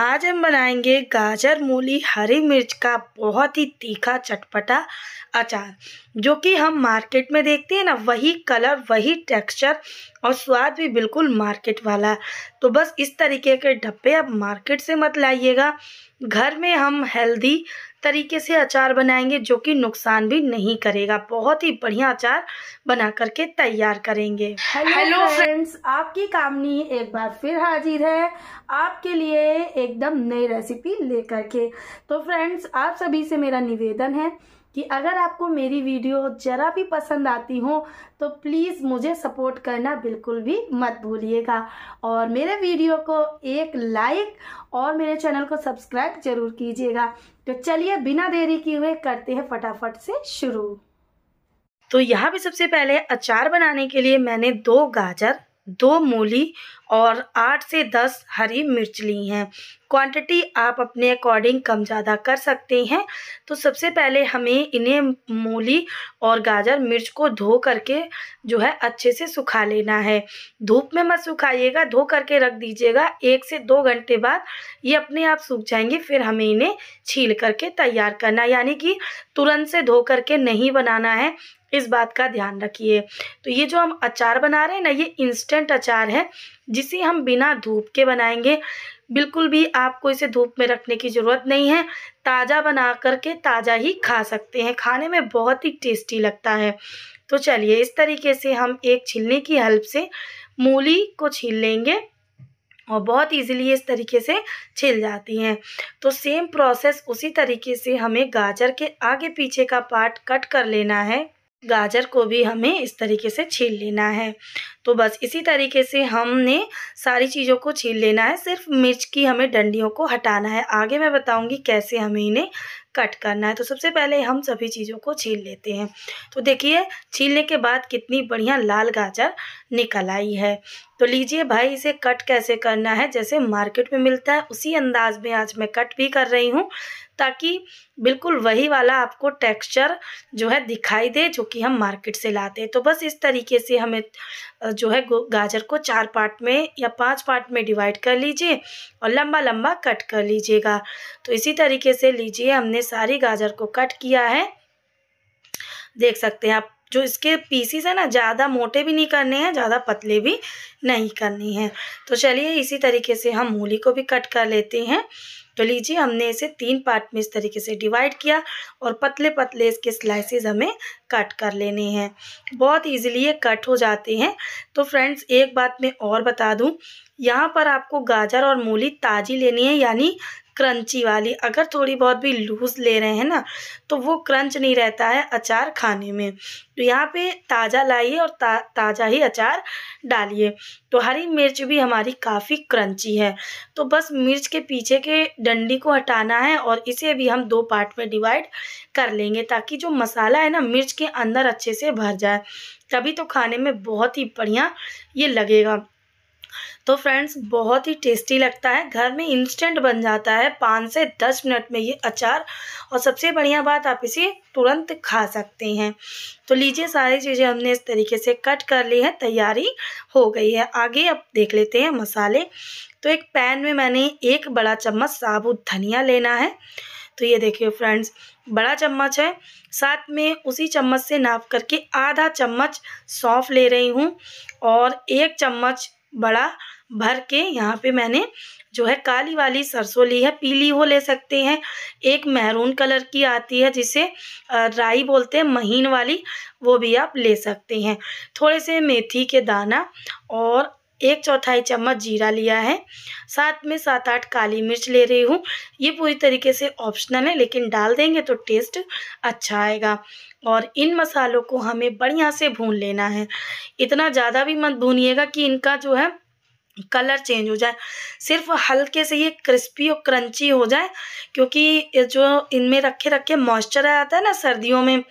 आज हम बनाएंगे गाजर मूली हरी मिर्च का बहुत ही तीखा चटपटा अचार जो कि हम मार्केट में देखते हैं ना वही कलर वही टेक्सचर और स्वाद भी बिल्कुल मार्केट वाला तो बस इस तरीके के डब्बे आप मार्केट से मत लाइएगा घर में हम हेल्दी तरीके से अचार बनाएंगे जो कि नुकसान भी नहीं करेगा बहुत ही बढ़िया अचार बना करके तैयार करेंगे हेलो फ्रेंड्स आपकी कामनी एक बार फिर हाजिर है आपके लिए एकदम नई रेसिपी लेकर के तो फ्रेंड्स आप सभी से मेरा निवेदन है कि अगर आपको मेरी वीडियो ज़रा भी पसंद आती हो तो प्लीज़ मुझे सपोर्ट करना बिल्कुल भी मत भूलिएगा और मेरे वीडियो को एक लाइक और मेरे चैनल को सब्सक्राइब जरूर कीजिएगा तो चलिए बिना देरी किए हुए करते हैं फटाफट से शुरू तो यहाँ पे सबसे पहले अचार बनाने के लिए मैंने दो गाजर दो मूली और आठ से दस हरी मिर्च ली हैं क्वांटिटी आप अपने अकॉर्डिंग कम ज़्यादा कर सकते हैं तो सबसे पहले हमें इन्हें मूली और गाजर मिर्च को धो करके जो है अच्छे से सुखा लेना है धूप में मत सुखाइएगा धो करके रख दीजिएगा एक से दो घंटे बाद ये अपने आप सूख जाएंगे फिर हमें इन्हें छील करके तैयार करना यानी कि तुरंत से धो करके नहीं बनाना है इस बात का ध्यान रखिए तो ये जो हम अचार बना रहे हैं ना ये इंस्टेंट अचार है जिसे हम बिना धूप के बनाएंगे बिल्कुल भी आपको इसे धूप में रखने की ज़रूरत नहीं है ताज़ा बना करके ताज़ा ही खा सकते हैं खाने में बहुत ही टेस्टी लगता है तो चलिए इस तरीके से हम एक छिलने की हेल्प से मूली को छील लेंगे और बहुत इजीली इस तरीके से छिल जाती हैं तो सेम प्रोसेस उसी तरीके से हमें गाजर के आगे पीछे का पार्ट कट कर लेना है गाजर को भी हमें इस तरीके से छील लेना है तो बस इसी तरीके से हमने सारी चीज़ों को छील लेना है सिर्फ मिर्च की हमें डंडियों को हटाना है आगे मैं बताऊंगी कैसे हमें इन्हें कट करना है तो सबसे पहले हम सभी चीज़ों को छील लेते हैं तो देखिए छीलने के बाद कितनी बढ़िया लाल गाजर निकल आई है तो लीजिए भाई इसे कट कैसे करना है जैसे मार्केट में मिलता है उसी अंदाज में आज मैं कट भी कर रही हूँ ताकि बिल्कुल वही वाला आपको टेक्सचर जो है दिखाई दे जो कि हम मार्केट से लाते हैं तो बस इस तरीके से हमें जो है गाजर को चार पार्ट में या पांच पार्ट में डिवाइड कर लीजिए और लंबा लंबा कट कर लीजिएगा तो इसी तरीके से लीजिए हमने सारी गाजर को कट किया है देख सकते हैं आप जो इसके पीसीस है ना ज़्यादा मोटे भी नहीं करने हैं ज़्यादा पतले भी नहीं करने हैं तो चलिए इसी तरीके से हम मूली को भी कट कर लेते हैं तो लीजिए हमने इसे तीन पार्ट में इस तरीके से डिवाइड किया और पतले पतले इसके स्लाइसेस हमें कट कर लेने हैं बहुत इजीली ये कट हो जाते हैं तो फ्रेंड्स एक बात मैं और बता दूं यहाँ पर आपको गाजर और मूली ताज़ी लेनी है यानी क्रंची वाली अगर थोड़ी बहुत भी लूज़ ले रहे हैं ना तो वो क्रंच नहीं रहता है अचार खाने में तो यहाँ पे ताज़ा लाइए और ता, ताज़ा ही अचार डालिए तो हरी मिर्च भी हमारी काफ़ी क्रंची है तो बस मिर्च के पीछे के डंडी को हटाना है और इसे भी हम दो पार्ट में डिवाइड कर लेंगे ताकि जो मसाला है ना मिर्च के अंदर अच्छे से भर जाए तभी तो खाने में बहुत ही बढ़िया ये लगेगा तो फ्रेंड्स बहुत ही टेस्टी लगता है घर में इंस्टेंट बन जाता है पाँच से दस मिनट में ये अचार और सबसे बढ़िया बात आप इसे तुरंत खा सकते हैं तो लीजिए सारी चीज़ें हमने इस तरीके से कट कर ली है तैयारी हो गई है आगे अब देख लेते हैं मसाले तो एक पैन में मैंने एक बड़ा चम्मच साबुत धनिया लेना है तो ये देखिए फ्रेंड्स बड़ा चम्मच है साथ में उसी चम्मच से नाप करके आधा चम्मच सौंफ ले रही हूँ और एक चम्मच बड़ा भर के यहाँ पे मैंने जो है काली वाली सरसों ली है पीली वो ले सकते हैं एक मेहरून कलर की आती है जिसे राई बोलते हैं महीन वाली वो भी आप ले सकते हैं थोड़े से मेथी के दाना और एक चौथाई चम्मच जीरा लिया है साथ में सात आठ काली मिर्च ले रही हूँ ये पूरी तरीके से ऑप्शनल है लेकिन डाल देंगे तो टेस्ट अच्छा आएगा और इन मसालों को हमें बढ़िया से भून लेना है इतना ज़्यादा भी मत भूनिएगा कि इनका जो है कलर चेंज हो जाए सिर्फ हल्के से ये क्रिस्पी और क्रंची हो जाए क्योंकि जो इनमें रखे रखे मॉइस्चर आता है ना सर्दियों में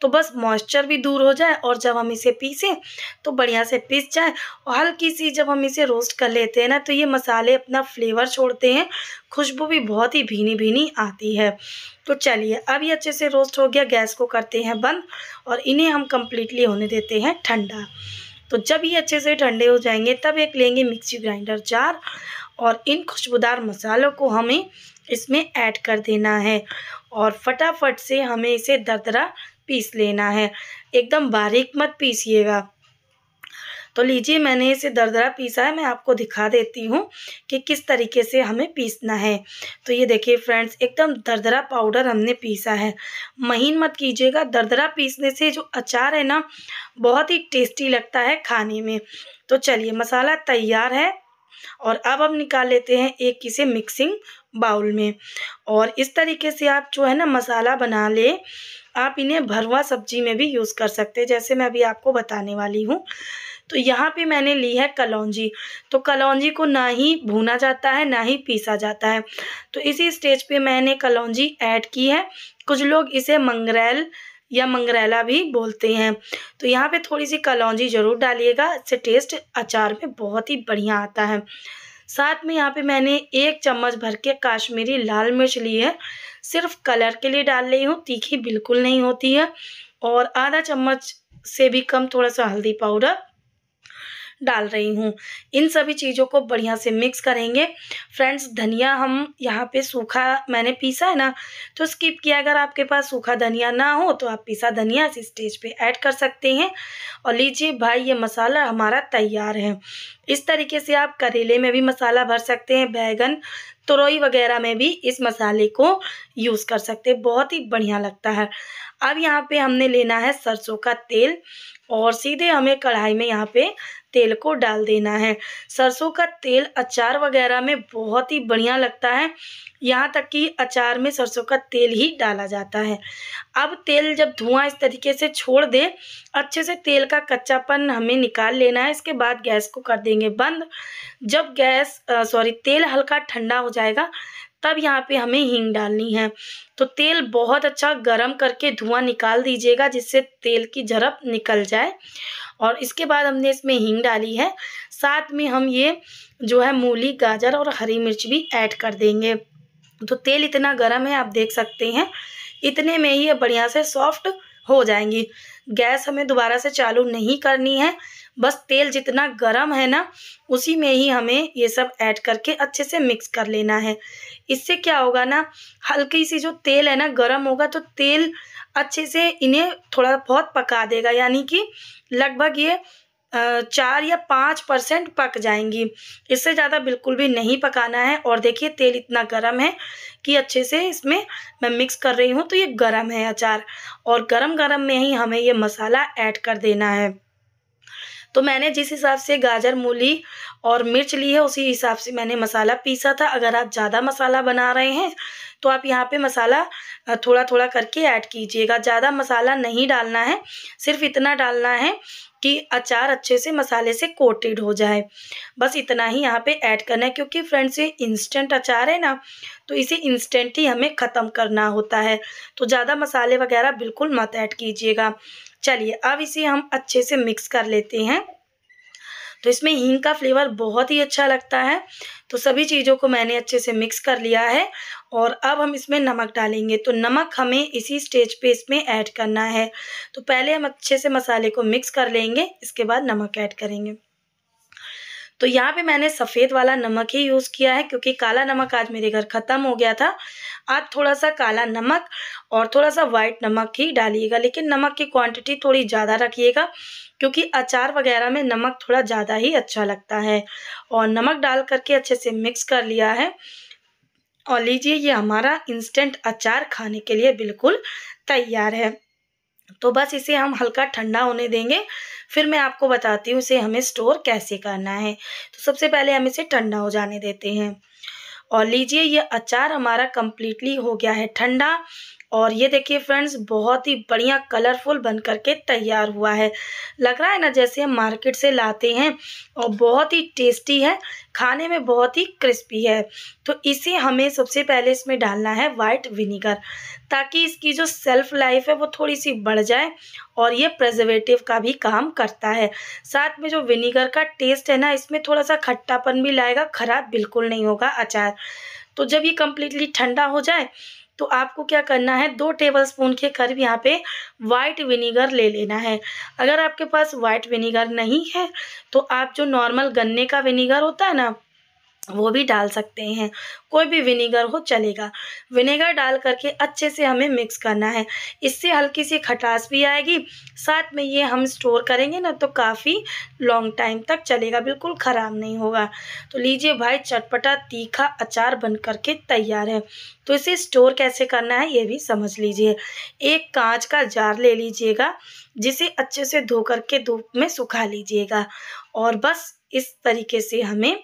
तो बस मॉइस्चर भी दूर हो जाए और जब हम इसे पीसें तो बढ़िया से पीस जाए और हल्की सी जब हम इसे रोस्ट कर लेते हैं ना तो ये मसाले अपना फ्लेवर छोड़ते हैं खुशबू भी बहुत ही भीनी भीनी आती है तो चलिए अब ये अच्छे से रोस्ट हो गया गैस को करते हैं बंद और इन्हें हम कम्प्लीटली होने देते हैं ठंडा तो जब ये अच्छे से ठंडे हो जाएंगे तब एक लेंगे मिक्सी ग्राइंडर जार और इन खुशबूदार मसालों को हमें इसमें ऐड कर देना है और फटाफट से हमें इसे दरदरा पीस लेना है एकदम बारीक मत पीसिएगा तो लीजिए मैंने इसे दरदरा पीसा है मैं आपको दिखा देती हूँ कि किस तरीके से हमें पीसना है तो ये देखिए फ्रेंड्स एकदम दरदरा पाउडर हमने पीसा है महीन मत कीजिएगा दरदरा पीसने से जो अचार है ना बहुत ही टेस्टी लगता है खाने में तो चलिए मसाला तैयार है और अब हम निकाल लेते हैं एक किसे मिक्सिंग बाउल में और इस तरीके से आप जो है ना मसाला बना ले आप इन्हें भरवा सब्जी में भी यूज़ कर सकते हैं जैसे मैं अभी आपको बताने वाली हूँ तो यहाँ पे मैंने ली है कलौजी तो कलौजी को ना ही भुना जाता है ना ही पीसा जाता है तो इसी स्टेज पे मैंने कलौजी ऐड की है कुछ लोग इसे मंगरेल या मंगरेला भी बोलते हैं तो यहाँ पे थोड़ी सी कलौजी ज़रूर डालिएगा इससे टेस्ट अचार में बहुत ही बढ़िया आता है साथ में यहाँ पे मैंने एक चम्मच भर के काश्मीरी लाल मिर्च ली है सिर्फ कलर के लिए डाल रही हूँ तीखी बिल्कुल नहीं होती है और आधा चम्मच से भी कम थोड़ा सा हल्दी पाउडर डाल रही हूँ इन सभी चीज़ों को बढ़िया से मिक्स करेंगे फ्रेंड्स धनिया हम यहाँ पे सूखा मैंने पीसा है ना तो स्किप किया अगर आपके पास सूखा धनिया ना हो तो आप पीसा धनिया इस स्टेज पे ऐड कर सकते हैं और लीजिए भाई ये मसाला हमारा तैयार है इस तरीके से आप करेले में भी मसाला भर सकते हैं बैगन तुरोई वगैरह में भी इस मसाले को यूज़ कर सकते हैं बहुत ही बढ़िया लगता है अब यहाँ पे हमने लेना है सरसों का तेल और सीधे हमें कढ़ाई में यहाँ पे तेल को डाल देना है सरसों का तेल अचार वगैरह में बहुत ही बढ़िया लगता है यहाँ तक कि अचार में सरसों का तेल ही डाला जाता है अब तेल जब धुआं इस तरीके से छोड़ दे अच्छे से तेल का कच्चापन हमें निकाल लेना है इसके बाद गैस को कर देंगे बंद जब गैस सॉरी तेल हल्का ठंडा हो जाएगा तब यहाँ पे हमें हींग डालनी है तो तेल बहुत अच्छा गरम करके धुआं निकाल दीजिएगा जिससे तेल की झड़प निकल जाए और इसके बाद हमने इसमें हींग डाली है साथ में हम ये जो है मूली गाजर और हरी मिर्च भी ऐड कर देंगे तो तेल इतना गर्म है आप देख सकते हैं इतने में ही ये बढ़िया से सॉफ्ट हो जाएंगी गैस हमें दोबारा से चालू नहीं करनी है बस तेल जितना गर्म है ना उसी में ही हमें ये सब ऐड करके अच्छे से मिक्स कर लेना है इससे क्या होगा ना हल्की सी जो तेल है ना गर्म होगा तो तेल अच्छे से इन्हें थोड़ा बहुत पका देगा यानी कि लगभग ये चार या पाँच परसेंट पक जाएंगी इससे ज़्यादा बिल्कुल भी नहीं पकाना है और देखिए तेल इतना गर्म है कि अच्छे से इसमें मैं मिक्स कर रही हूँ तो ये गर्म है अचार और गर्म गर्म में ही हमें ये मसाला ऐड कर देना है तो मैंने जिस हिसाब से गाजर मूली और मिर्च ली है उसी हिसाब से मैंने मसाला पीसा था अगर आप ज़्यादा मसाला बना रहे हैं तो आप यहाँ पे मसाला थोड़ा थोड़ा करके ऐड कीजिएगा ज़्यादा मसाला नहीं डालना है सिर्फ इतना डालना है कि अचार अच्छे से मसाले से कोटेड हो जाए बस इतना ही यहाँ पे ऐड करना है क्योंकि फ्रेंड्स ये इंस्टेंट अचार है ना तो इसे इंस्टेंट ही हमें ख़त्म करना होता है तो ज़्यादा मसाले वगैरह बिल्कुल मत ऐड कीजिएगा चलिए अब इसे हम अच्छे से मिक्स कर लेते हैं तो इसमें हींग का फ्लेवर बहुत ही अच्छा लगता है तो सभी चीज़ों को मैंने अच्छे से मिक्स कर लिया है और अब हम इसमें नमक डालेंगे तो नमक हमें इसी स्टेज पे इसमें ऐड करना है तो पहले हम अच्छे से मसाले को मिक्स कर लेंगे इसके बाद नमक ऐड करेंगे तो यहाँ पे मैंने सफ़ेद वाला नमक ही यूज़ किया है क्योंकि काला नमक आज मेरे घर ख़त्म हो गया था आप थोड़ा सा काला नमक और थोड़ा सा वाइट नमक ही डालिएगा लेकिन नमक की क्वांटिटी थोड़ी ज़्यादा रखिएगा क्योंकि अचार वगैरह में नमक थोड़ा ज़्यादा ही अच्छा लगता है और नमक डाल करके अच्छे से मिक्स कर लिया है और लीजिए ये हमारा इंस्टेंट अचार खाने के लिए बिल्कुल तैयार है तो बस इसे हम हल्का ठंडा होने देंगे फिर मैं आपको बताती हूँ इसे हमें स्टोर कैसे करना है तो सबसे पहले हम इसे ठंडा हो जाने देते हैं और लीजिए ये अचार हमारा कम्प्लीटली हो गया है ठंडा और ये देखिए फ्रेंड्स बहुत ही बढ़िया कलरफुल बन करके तैयार हुआ है लग रहा है ना जैसे हम मार्केट से लाते हैं और बहुत ही टेस्टी है खाने में बहुत ही क्रिस्पी है तो इसे हमें सबसे पहले इसमें डालना है वाइट विनीगर ताकि इसकी जो सेल्फ लाइफ है वो थोड़ी सी बढ़ जाए और ये प्रजर्वेटिव का भी काम करता है साथ में जो विनीगर का टेस्ट है ना इसमें थोड़ा सा खट्टापन भी लाएगा ख़राब बिल्कुल नहीं होगा अचार तो जब ये कम्प्लीटली ठंडा हो जाए तो आपको क्या करना है दो टेबल स्पून के करीब यहाँ पे वाइट विनीगर ले लेना है अगर आपके पास वाइट विनीगर नहीं है तो आप जो नॉर्मल गन्ने का विनीगर होता है ना वो भी डाल सकते हैं कोई भी विनेगर हो चलेगा विनेगर डाल करके अच्छे से हमें मिक्स करना है इससे हल्की सी खटास भी आएगी साथ में ये हम स्टोर करेंगे ना तो काफ़ी लॉन्ग टाइम तक चलेगा बिल्कुल ख़राब नहीं होगा तो लीजिए भाई चटपटा तीखा अचार बन करके तैयार है तो इसे स्टोर कैसे करना है ये भी समझ लीजिए एक कांच का जार ले लीजिएगा जिसे अच्छे से धो करके धूप में सुखा लीजिएगा और बस इस तरीके से हमें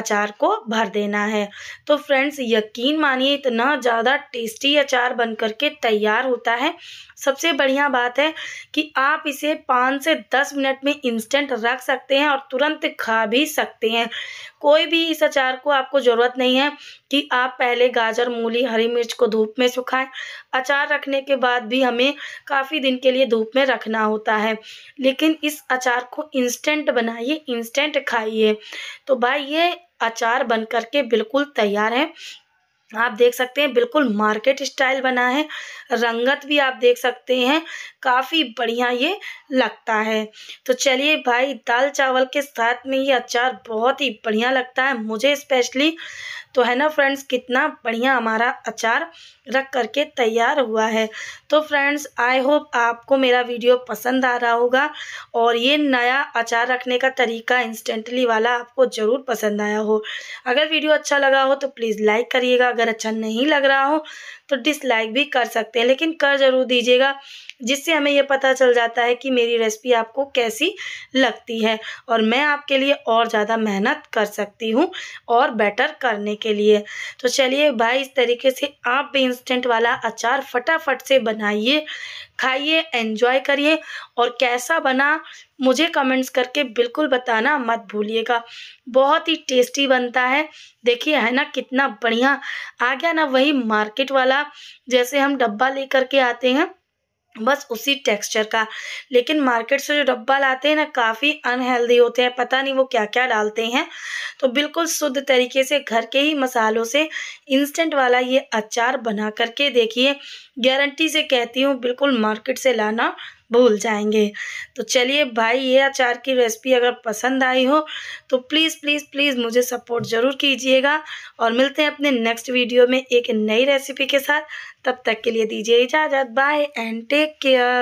अचार को भर देना है तो फ्रेंड्स यकीन मानिए इतना ज़्यादा टेस्टी अचार बन करके तैयार होता है सबसे बढ़िया बात है कि आप इसे पाँच से दस मिनट में इंस्टेंट रख सकते हैं और तुरंत खा भी सकते हैं कोई भी इस अचार को आपको ज़रूरत नहीं है कि आप पहले गाजर मूली हरी मिर्च को धूप में सुखाएं अचार रखने के बाद भी हमें काफ़ी दिन के लिए धूप में रखना होता है लेकिन इस अचार को इंस्टेंट बनाइए इंस्टेंट खाइए तो भाई ये अचार बन कर के बिल्कुल तैयार है आप देख सकते हैं बिल्कुल मार्केट स्टाइल बना है रंगत भी आप देख सकते हैं काफ़ी बढ़िया ये लगता है तो चलिए भाई दाल चावल के साथ में ये अचार बहुत ही बढ़िया लगता है मुझे स्पेशली तो है ना फ्रेंड्स कितना बढ़िया हमारा अचार रख करके तैयार हुआ है तो फ्रेंड्स आई होप आपको मेरा वीडियो पसंद आ रहा होगा और ये नया अचार रखने का तरीका इंस्टेंटली वाला आपको ज़रूर पसंद आया हो अगर वीडियो अच्छा लगा हो तो प्लीज़ लाइक करिएगा अगर अच्छा नहीं लग रहा हो तो डिसलाइक भी कर सकते हैं लेकिन कर ज़रूर दीजिएगा जिससे हमें यह पता चल जाता है कि मेरी रेसिपी आपको कैसी लगती है और मैं आपके लिए और ज़्यादा मेहनत कर सकती हूँ और बेटर करने के लिए तो चलिए भाई इस तरीके से आप भी इंस्टेंट वाला अचार फटाफट से बनाइए खाइए एंजॉय करिए और कैसा बना मुझे कमेंट्स करके बिल्कुल बताना मत भूलिएगा बहुत ही टेस्टी बनता है देखिए है ना कितना बढ़िया आ गया ना वही मार्केट वाला जैसे हम डब्बा लेकर के आते हैं बस उसी टेक्सचर का लेकिन मार्केट से जो डब्बा लाते हैं ना काफ़ी अनहेल्दी होते हैं पता नहीं वो क्या क्या डालते हैं तो बिल्कुल शुद्ध तरीके से घर के ही मसालों से इंस्टेंट वाला ये अचार बना करके देखिए गारंटी से कहती हूँ बिल्कुल मार्केट से लाना भूल जाएंगे तो चलिए भाई ये अचार की रेसिपी अगर पसंद आई हो तो प्लीज़ प्लीज़ प्लीज़ मुझे सपोर्ट ज़रूर कीजिएगा और मिलते हैं अपने नेक्स्ट वीडियो में एक नई रेसिपी के साथ तब तक के लिए दीजिए इजाज़त बाय एंड टेक केयर